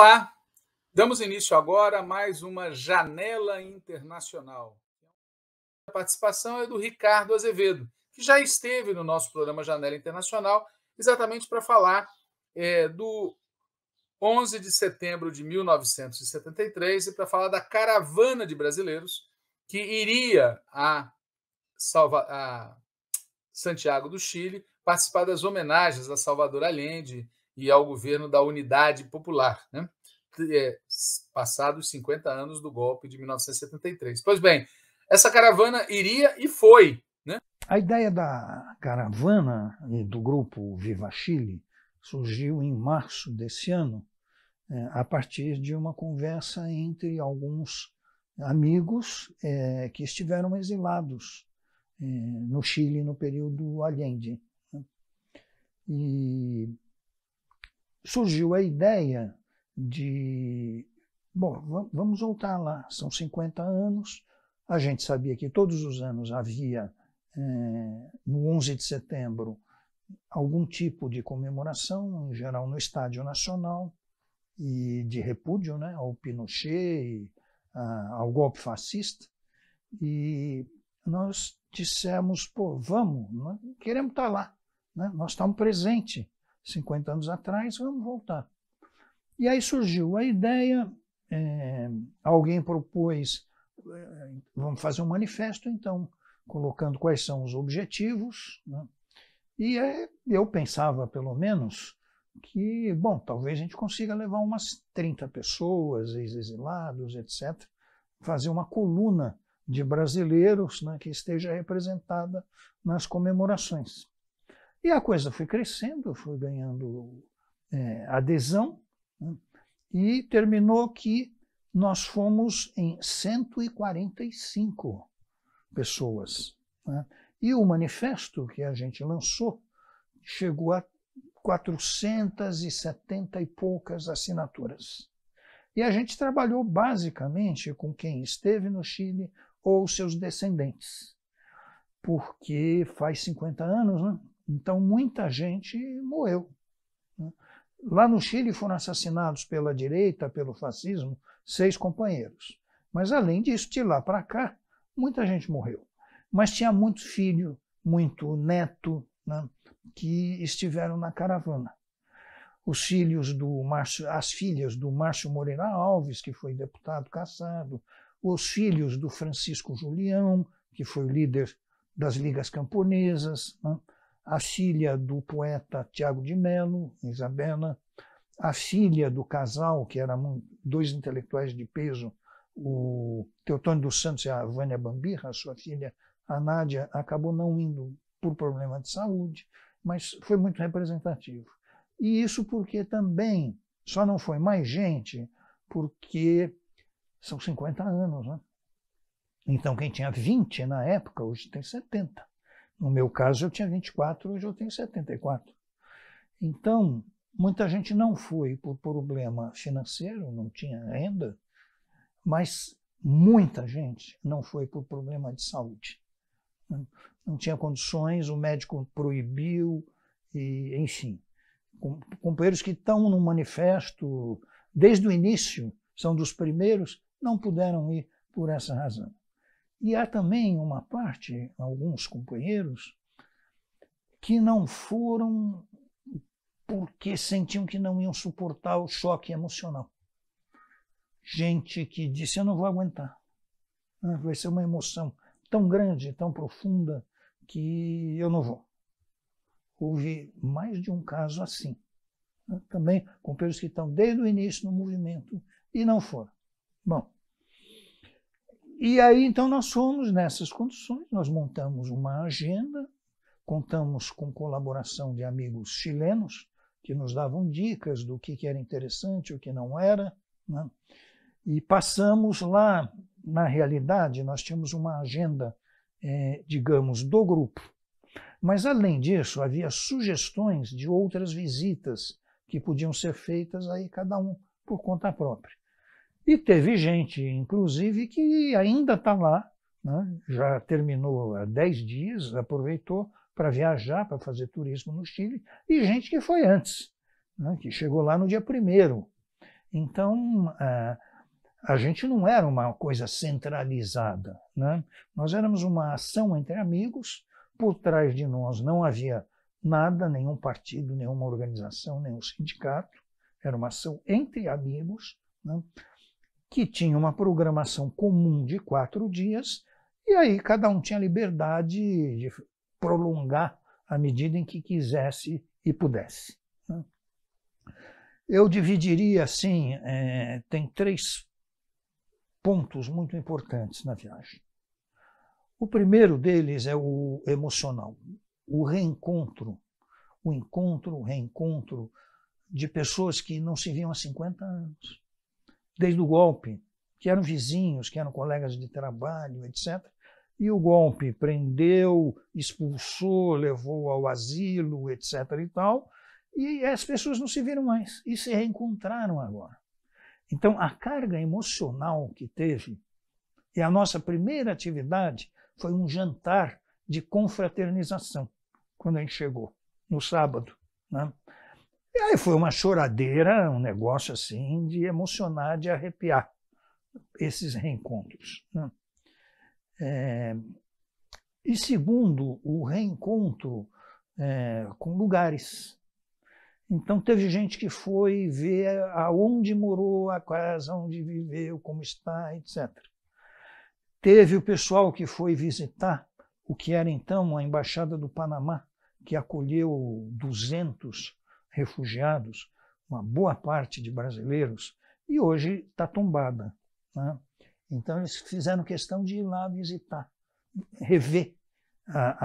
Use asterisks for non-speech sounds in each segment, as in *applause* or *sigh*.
Olá! Damos início agora a mais uma Janela Internacional. A participação é do Ricardo Azevedo, que já esteve no nosso programa Janela Internacional, exatamente para falar é, do 11 de setembro de 1973 e para falar da caravana de brasileiros que iria a, Salva a Santiago do Chile participar das homenagens a Salvador Allende e ao governo da Unidade Popular, né? É, passados 50 anos do golpe de 1973. Pois bem, essa caravana iria e foi. Né? A ideia da caravana eh, do grupo Viva Chile surgiu em março desse ano, eh, a partir de uma conversa entre alguns amigos eh, que estiveram exilados no Chile no período Allende. Né? E surgiu a ideia de. Bom, vamos voltar lá, são 50 anos. A gente sabia que todos os anos havia, é, no 11 de setembro, algum tipo de comemoração, em geral no Estádio Nacional, e de repúdio né, ao Pinochet e a, ao golpe fascista. E nós dissemos, pô, vamos, né, queremos estar lá, né? nós estamos presentes 50 anos atrás, vamos voltar. E aí surgiu a ideia, é, alguém propôs, é, vamos fazer um manifesto, então, colocando quais são os objetivos. Né? E é, eu pensava, pelo menos, que, bom, talvez a gente consiga levar umas 30 pessoas, ex-exilados, etc., fazer uma coluna de brasileiros né, que esteja representada nas comemorações. E a coisa foi crescendo, foi ganhando é, adesão, né? e terminou que nós fomos em 145 pessoas. Né? E o manifesto que a gente lançou chegou a 470 e poucas assinaturas. E a gente trabalhou basicamente com quem esteve no Chile ou seus descendentes, porque faz 50 anos, né? Então, muita gente morreu. Né? Lá no Chile foram assassinados pela direita, pelo fascismo, seis companheiros. Mas, além disso, de lá para cá, muita gente morreu. Mas tinha muito filho, muito neto né, que estiveram na caravana. Os filhos do Márcio, as filhas do Márcio Moreira Alves, que foi deputado caçado, os filhos do Francisco Julião, que foi líder das ligas camponesas, né, a filha do poeta Tiago de Mello, Isabela, a filha do casal, que eram dois intelectuais de peso, o Teotônio dos Santos e a Vânia Bambirra, sua filha, a Nádia, acabou não indo por problema de saúde, mas foi muito representativo. E isso porque também só não foi mais gente, porque são 50 anos, né? Então, quem tinha 20 na época, hoje tem 70. No meu caso, eu tinha 24, hoje eu tenho 74. Então, muita gente não foi por problema financeiro, não tinha renda, mas muita gente não foi por problema de saúde. Não tinha condições, o médico proibiu, e, enfim. Com, companheiros que estão no manifesto desde o início, são dos primeiros, não puderam ir por essa razão. E há também uma parte, alguns companheiros, que não foram porque sentiam que não iam suportar o choque emocional. Gente que disse: Eu não vou aguentar. Ah, vai ser uma emoção tão grande, tão profunda, que eu não vou. Houve mais de um caso assim. Né, também com companheiros que estão desde o início no movimento e não foram. Bom, e aí, então, nós fomos nessas condições, nós montamos uma agenda, contamos com colaboração de amigos chilenos, que nos davam dicas do que, era interessante, o que não era. Né? E passamos lá, na realidade, nós tínhamos uma agenda, é, digamos, do grupo. Mas, além disso, havia sugestões de outras visitas que podiam ser feitas aí, cada um por conta própria. E teve gente, inclusive, que ainda está lá, né? já terminou há 10 dias, aproveitou para viajar, para fazer turismo no Chile, e gente que foi antes, né? que chegou lá no dia primeiro. Então, a, é, a gente não era uma coisa centralizada. Né? Nós éramos uma ação entre amigos, por trás de nós não havia nada, nenhum partido, nenhuma organização, nenhum sindicato, era uma ação entre amigos. Né? que tinha uma programação comum de quatro dias, e aí cada um tinha liberdade de prolongar à medida em que quisesse e pudesse. Né? Eu dividiria assim: é, tem três pontos muito importantes na viagem. O primeiro deles é o emocional, o reencontro, o encontro, o reencontro de pessoas que não se viam há 50 anos, desde o golpe, que eram vizinhos, que eram colegas de trabalho, etc. E o golpe prendeu, expulsou, levou ao asilo, etc. e tal. E as pessoas não se viram mais e se reencontraram agora. Então, a carga emocional que teve, e a nossa primeira atividade foi um jantar de confraternização, quando a gente chegou, no sábado. Né? E aí foi uma choradeira, um negócio assim de emocionar, de arrepiar esses reencontros. Né? É, e segundo, o reencontro é, com lugares. Então teve gente que foi ver aonde morou, a casa onde viveu, como está, etc. Teve o pessoal que foi visitar o que era então a Embaixada do Panamá, que acolheu 200 refugiados, uma boa parte de brasileiros, e hoje está tombada. Né? Então eles fizeram questão de ir lá visitar, rever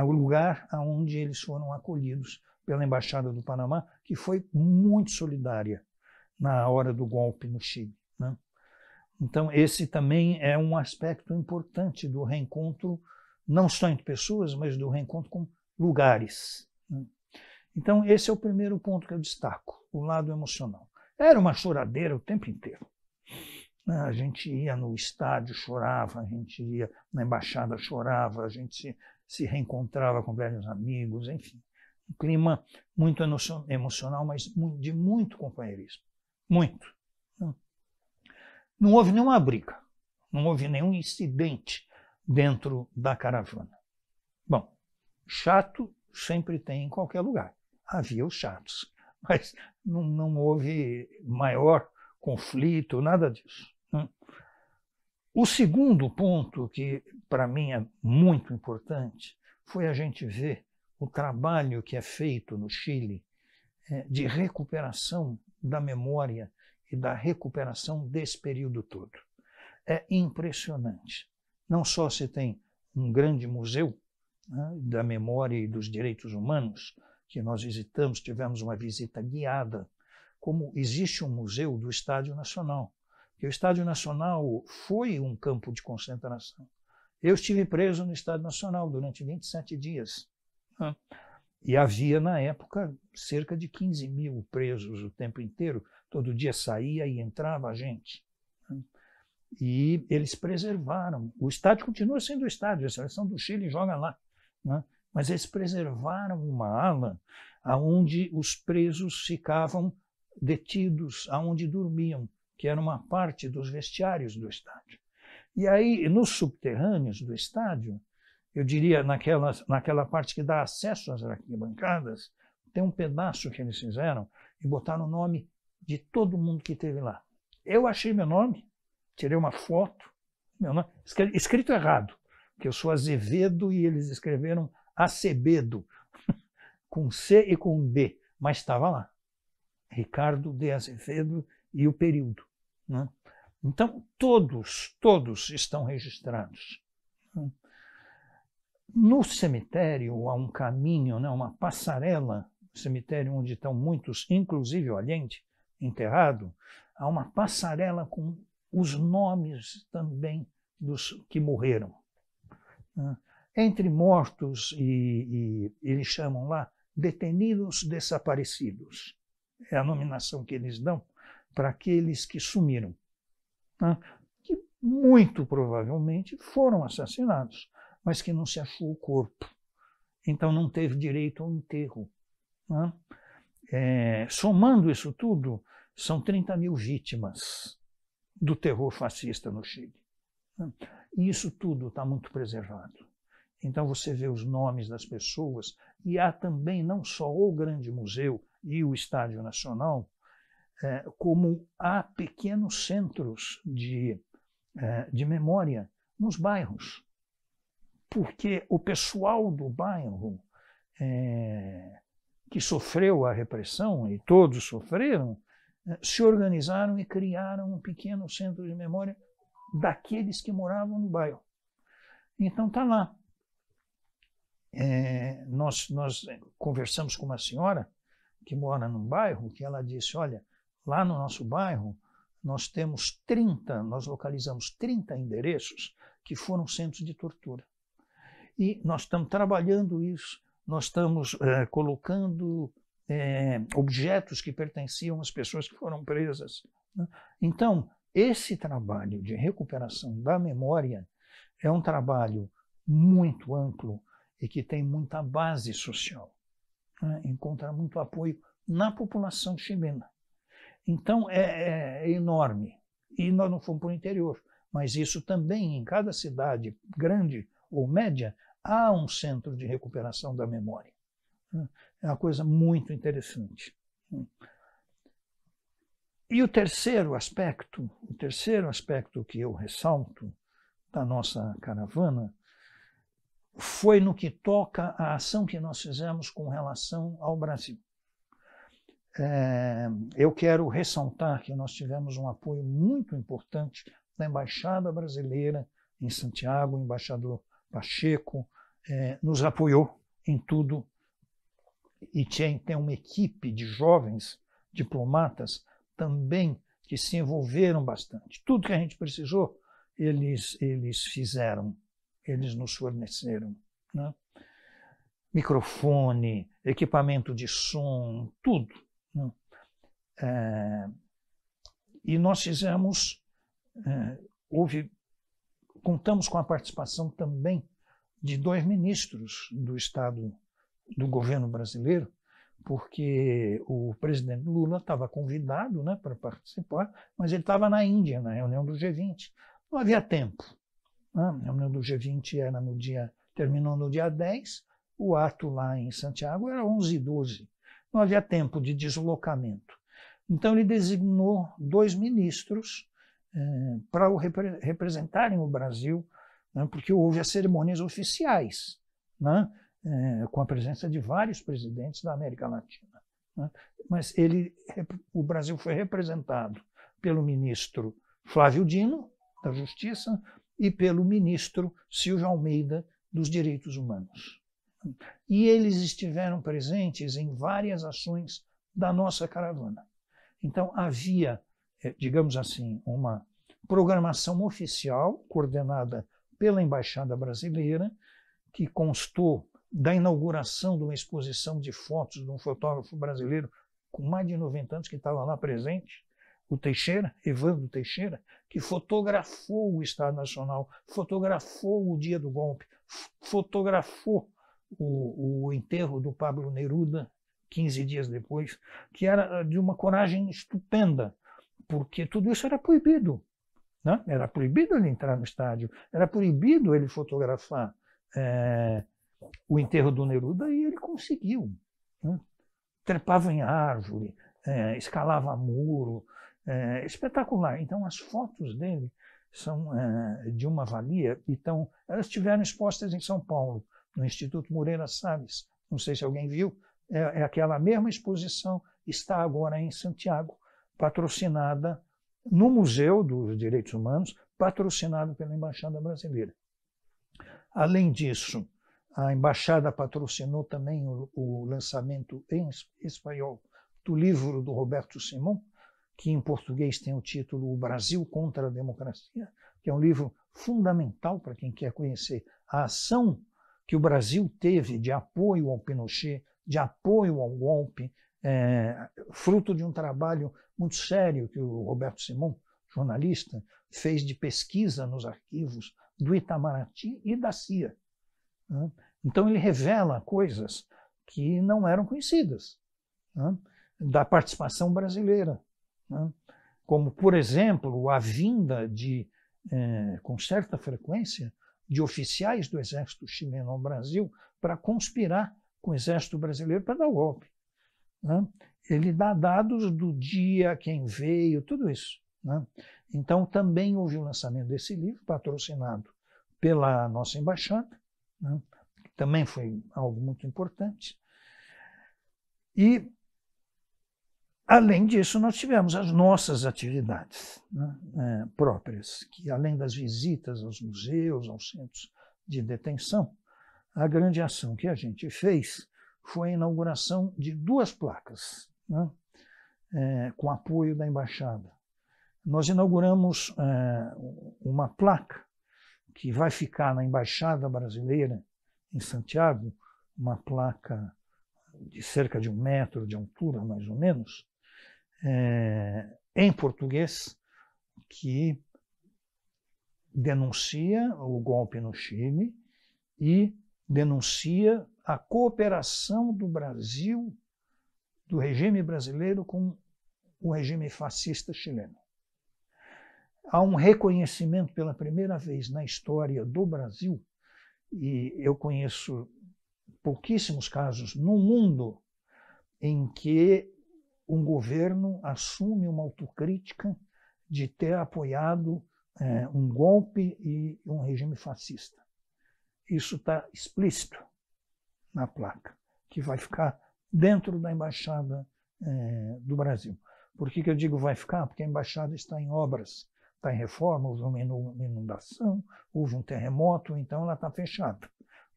o lugar aonde eles foram acolhidos pela Embaixada do Panamá, que foi muito solidária na hora do golpe no Chile. Né? Então esse também é um aspecto importante do reencontro, não só entre pessoas, mas do reencontro com lugares. Né? Então, esse é o primeiro ponto que eu destaco, o lado emocional. Era uma choradeira o tempo inteiro. Ah, a gente ia no estádio, chorava, a gente ia na embaixada, chorava, a gente se, se reencontrava com velhos amigos, enfim. Um clima muito emocional, mas de muito companheirismo. Muito. Não houve nenhuma briga, não houve nenhum incidente dentro da caravana. Bom, chato sempre tem em qualquer lugar havia os chatos, *laughs* mas não, não houve maior conflito, nada disso. Né. O segundo ponto, que para mim é muito importante, foi a gente ver o trabalho que é feito no Chile eh, de recuperação da memória e da recuperação desse período todo. É impressionante. Não só se tem um grande museu né, da memória e dos direitos humanos, que nós visitamos, tivemos uma visita guiada, como existe um museu do Estádio Nacional. Que o Estádio Nacional foi um campo de concentração. Eu estive preso no Estádio Nacional durante 27 dias. E havia, na época, cerca de 15 mil presos o tempo inteiro. Todo dia saía e entrava gente. E eles preservaram. O estádio continua sendo o estádio, a seleção do Chile joga lá. Né? mas eles preservaram uma ala aonde os presos ficavam detidos, aonde dormiam, que era uma parte dos vestiários do estádio. E aí, nos subterrâneos do estádio, eu diria naquela, naquela parte que dá acesso às arquibancadas, tem um pedaço que eles fizeram e botaram o nome de todo mundo que teve lá. Eu achei meu nome, tirei uma foto, meu nome, escrito errado, que eu sou Azevedo e eles escreveram Acebedo, *laughs* com C e com D, mas estava lá. Ricardo de Azevedo e o período. Né? Então, todos, todos estão registrados. Né? No cemitério há um caminho, né, uma passarela, cemitério onde estão muitos, inclusive o Allende, enterrado, há uma passarela com os nomes também dos que morreram. Né? entre mortos e, e eles chamam lá detenidos desaparecidos. É a nominação que eles dão para aqueles que sumiram, né? que muito provavelmente foram assassinados, mas que não se achou o corpo. Então não teve direito ao enterro. Né? É, somando isso tudo, são 30 mil vítimas do terror fascista no Chile. Né? E isso tudo está muito preservado. Então você vê os nomes das pessoas e há também não só o Grande Museu e o Estádio Nacional, é, como há pequenos centros de, é, de memória nos bairros. Porque o pessoal do bairro é, que sofreu a repressão, e todos sofreram, se organizaram e criaram um pequeno centro de memória daqueles que moravam no bairro. Então está lá é, nós, nós conversamos com uma senhora que mora num bairro, que ela disse, olha, lá no nosso bairro nós temos 30, nós localizamos 30 endereços que foram centros de tortura. E nós estamos trabalhando isso, nós estamos é, colocando é, objetos que pertenciam às pessoas que foram presas. Né? Então, esse trabalho de recuperação da memória é um trabalho muito amplo, e que tem muita base social. Né? Encontra muito apoio na população chilena. Então é, é, é enorme. E nós não fomos para o interior, mas isso também, em cada cidade grande ou média, há um centro de recuperação da memória. Né? É uma coisa muito interessante. E o terceiro aspecto, o terceiro aspecto que eu ressalto da nossa caravana foi no que toca à ação que nós fizemos com relação ao Brasil. É, eu quero ressaltar que nós tivemos um apoio muito importante da Embaixada Brasileira em Santiago, o embaixador Pacheco é, nos apoiou em tudo. E tem, tem uma equipe de jovens diplomatas também que se envolveram bastante. Tudo que a gente precisou, eles, eles fizeram eles nos forneceram. Né? Microfone, equipamento de som, tudo. Né? É, e nós fizemos, é, houve, contamos com a participação também de dois ministros do Estado, do governo brasileiro, porque o presidente Lula estava convidado né, para participar, mas ele estava na Índia, na reunião do G20. Não havia tempo. Né? A reunião do G20 era no dia, terminou no dia 10, o ato lá em Santiago era 11 e 12. Não havia tempo de deslocamento. Então ele designou dois ministros eh, para repre representarem o Brasil, né, porque houve as cerimônias oficiais, né, eh, com a presença de vários presidentes da América Latina. Né. Mas ele, o Brasil foi representado pelo ministro Flávio Dino, da Justiça, e pelo ministro Silvio Almeida dos Direitos Humanos. E eles estiveram presentes em várias ações da nossa caravana. Então havia, eh, digamos assim, uma programação oficial coordenada pela Embaixada Brasileira, que constou da inauguração de uma exposição de fotos de um fotógrafo brasileiro com mais de 90 anos que estava lá presente, o Teixeira, Evandro Teixeira, que fotografou o Estado Nacional, fotografou o dia do golpe, fotografou o, o enterro do Pablo Neruda 15 dias depois, que era ah, de uma coragem estupenda, porque tudo isso era proibido. Né? Era proibido ele entrar no estádio, era proibido ele fotografar é, o enterro do Neruda e ele conseguiu. Né? Trepava em árvore, é, escalava muro, é, espetacular. Então, as fotos dele são é, de uma valia. Então, elas estiveram expostas em São Paulo, no Instituto Moreira Salles. Não sei se alguém viu, é, é aquela mesma exposição, está agora em Santiago, patrocinada no Museu dos Direitos Humanos, patrocinado pela Embaixada Brasileira. Além disso, a Embaixada patrocinou também o, o lançamento em espanhol do livro do Roberto Simon, que em português tem o título O Brasil contra a Democracia, que é um livro fundamental para quem quer conhecer a ação que o Brasil teve de apoio ao Pinochet, de apoio ao golpe, é, fruto de um trabalho muito sério que o Roberto Simon, jornalista, fez de pesquisa nos arquivos do Itamaraty e da CIA. Né? Então ele revela coisas que não eram conhecidas né? da participação brasileira né? como, por exemplo, a vinda de, eh, com certa frequência, de oficiais do exército chileno ao Brasil para conspirar com o exército brasileiro para dar o golpe. Né? Ele dá dados do dia, quem veio, tudo isso. Né? Então, também houve o lançamento desse livro, patrocinado pela nossa embaixada, né? que também foi algo muito importante. E Além disso, nós tivemos as nossas atividades né, é, próprias, que além das visitas aos museus, aos centros de detenção, a grande ação que a gente fez foi a inauguração de duas placas, né, é, com apoio da embaixada. Nós inauguramos é, uma placa que vai ficar na embaixada brasileira em Santiago, uma placa de cerca de um metro de altura, mais ou menos, é, em português que denuncia o golpe no Chile e denuncia a cooperação do Brasil, do regime brasileiro com o regime fascista chileno. Há um reconhecimento pela primeira vez na história do Brasil, e eu conheço pouquíssimos casos no mundo em que um governo assume uma autocrítica de ter apoiado é, um golpe e um regime fascista. Isso está explícito na placa, que vai ficar dentro da Embaixada é, do Brasil. Por que, que eu digo vai ficar? Porque a Embaixada está em obras, está em reforma, houve uma inundação, houve um terremoto, então ela está fechada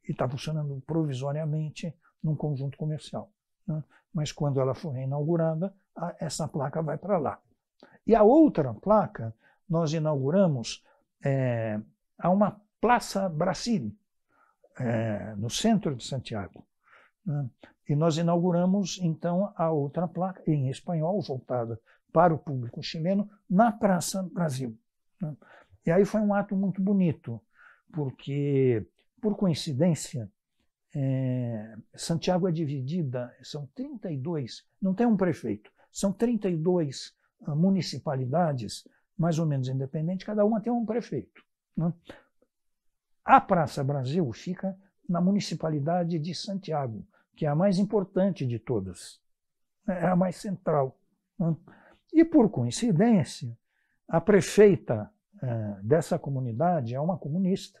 e está funcionando provisoriamente num conjunto comercial né? mas quando ela for inaugurada, a, essa placa vai para lá. E a outra placa nós inauguramos é, a uma Praça Brasil, é, no centro de Santiago. Né? E nós inauguramos então a outra placa, em espanhol, voltada para o público chileno, na Praça Brasil. Né? E aí foi um ato muito bonito, porque, por coincidência, é, Santiago é dividida, são 32, não tem um prefeito, são 32 ah, municipalidades, mais ou menos independentes, cada uma tem um prefeito. Né? A Praça Brasil fica na municipalidade de Santiago, que é a mais importante de todas, né? é a mais central. Né? E por coincidência, a prefeita eh, dessa comunidade é uma comunista,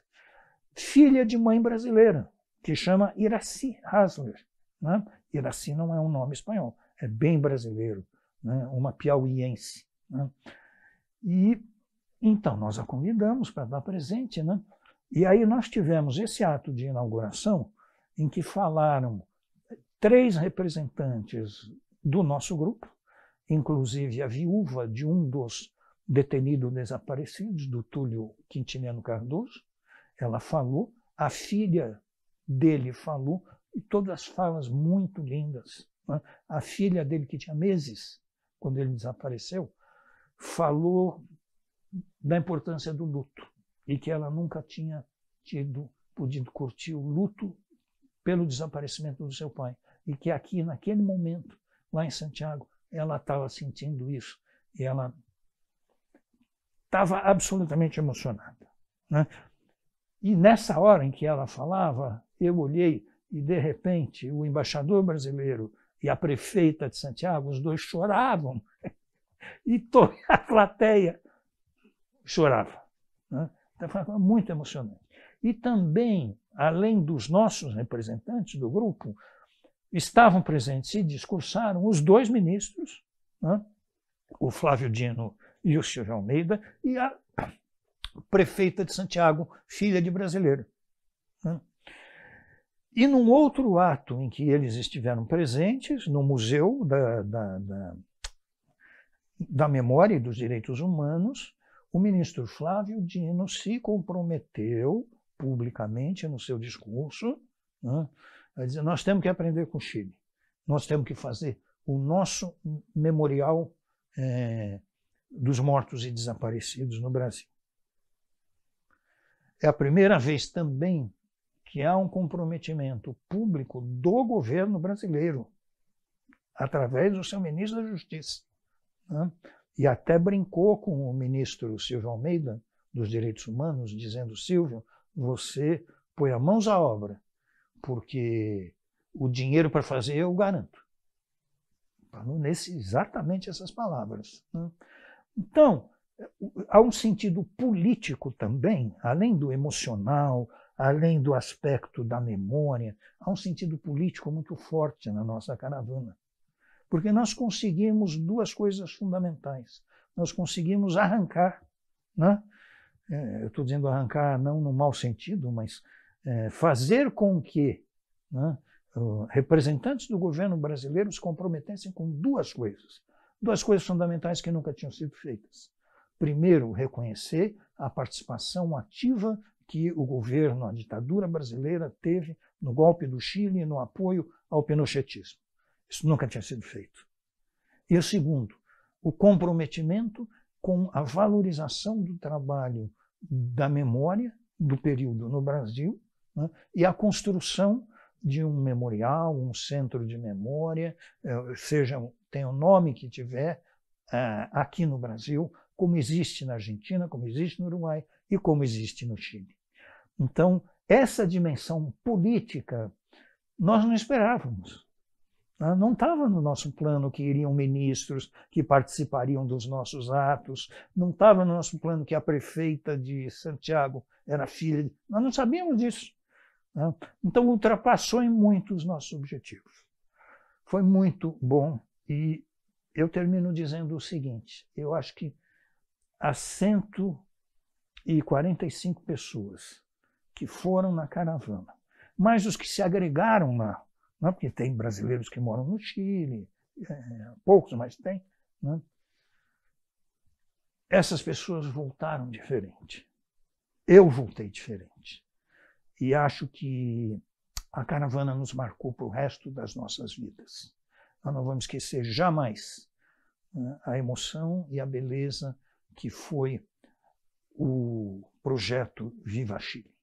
filha de mãe brasileira que chama Iraci Hasler. Né? Iraci não é um nome espanhol, é bem brasileiro, né? uma piauiense. Né? E então nós a convidamos para estar presente. Né? E aí nós tivemos esse ato de inauguração em que falaram três representantes do nosso grupo, inclusive a viúva de um dos detenidos desaparecidos, do Túlio Quintiliano Cardoso. Ela falou, a filha dele falou, e todas as falas muito lindas. Né? A filha dele, que tinha meses, quando ele desapareceu, falou da importância do luto e que ela nunca tinha tido podido curtir o luto pelo desaparecimento do seu pai e que aqui naquele momento lá em Santiago ela estava sentindo isso e ela estava absolutamente emocionada, né? E nessa hora em que ela falava eu olhei e, de repente, o embaixador brasileiro e a prefeita de Santiago, os dois choravam. *laughs* E toda a plateia chorava. Né? Então, muito emocionante. E também, além dos nossos representantes do grupo, estavam presentes e discursaram os dois ministros, né? o Flávio Dino e o Silvio Almeida, e a prefeita de Santiago, filha de brasileiro. E num outro ato em que eles estiveram presentes, no Museu da, da, da, da Memória e dos Direitos Humanos, o ministro Flávio Dino se comprometeu publicamente no seu discurso né, a dizer: nós temos que aprender com o Chile, nós temos que fazer o nosso memorial é, dos mortos e desaparecidos no Brasil. É a primeira vez também que há um comprometimento público do governo brasileiro, através do seu ministro da Justiça. Né? E até brincou com o ministro Silvio Almeida, dos Direitos Humanos, dizendo: Silvio, você põe a mãos à obra, porque o dinheiro para fazer eu garanto. Falou nesse, exatamente essas palavras. Né? Então, eh, há um sentido político também, além do emocional, além do aspecto da memória, há um sentido político muito forte na nossa caravana. Porque nós conseguimos duas coisas fundamentais. Nós conseguimos arrancar, né? É, eu estou dizendo arrancar não no mau sentido, mas é, fazer com que né, representantes do governo brasileiro se comprometessem com duas coisas. Duas coisas fundamentais que nunca tinham sido feitas. Primeiro, reconhecer a participação ativa que o governo, a ditadura brasileira, teve no golpe do Chile no apoio ao pinochetismo. Isso nunca tinha sido feito. E o segundo, o comprometimento com a valorização do trabalho da memória do período no Brasil né, e a construção de um memorial, um centro de memória, eh, seja tenha o nome que tiver eh, aqui no Brasil, como existe na Argentina, como existe no Uruguai e como existe no Chile. Então, essa dimensão política nós não esperávamos. Né? Não estava no nosso plano que iriam ministros que participariam dos nossos atos, não estava no nosso plano que a prefeita de Santiago era filha. De... Nós não sabíamos disso. Né? Então, ultrapassou em muito os nossos objetivos. Foi muito bom e eu termino dizendo o seguinte: eu acho que há 145 pessoas que foram na caravana, mas os que se agregaram lá, né, porque tem brasileiros que moram no Chile, é, poucos, mas tem, né, essas pessoas voltaram diferente. Eu voltei diferente. E acho que a caravana nos marcou para o resto das nossas vidas. Nós não vamos esquecer jamais né, a emoção e a beleza que foi o projeto Viva Chile.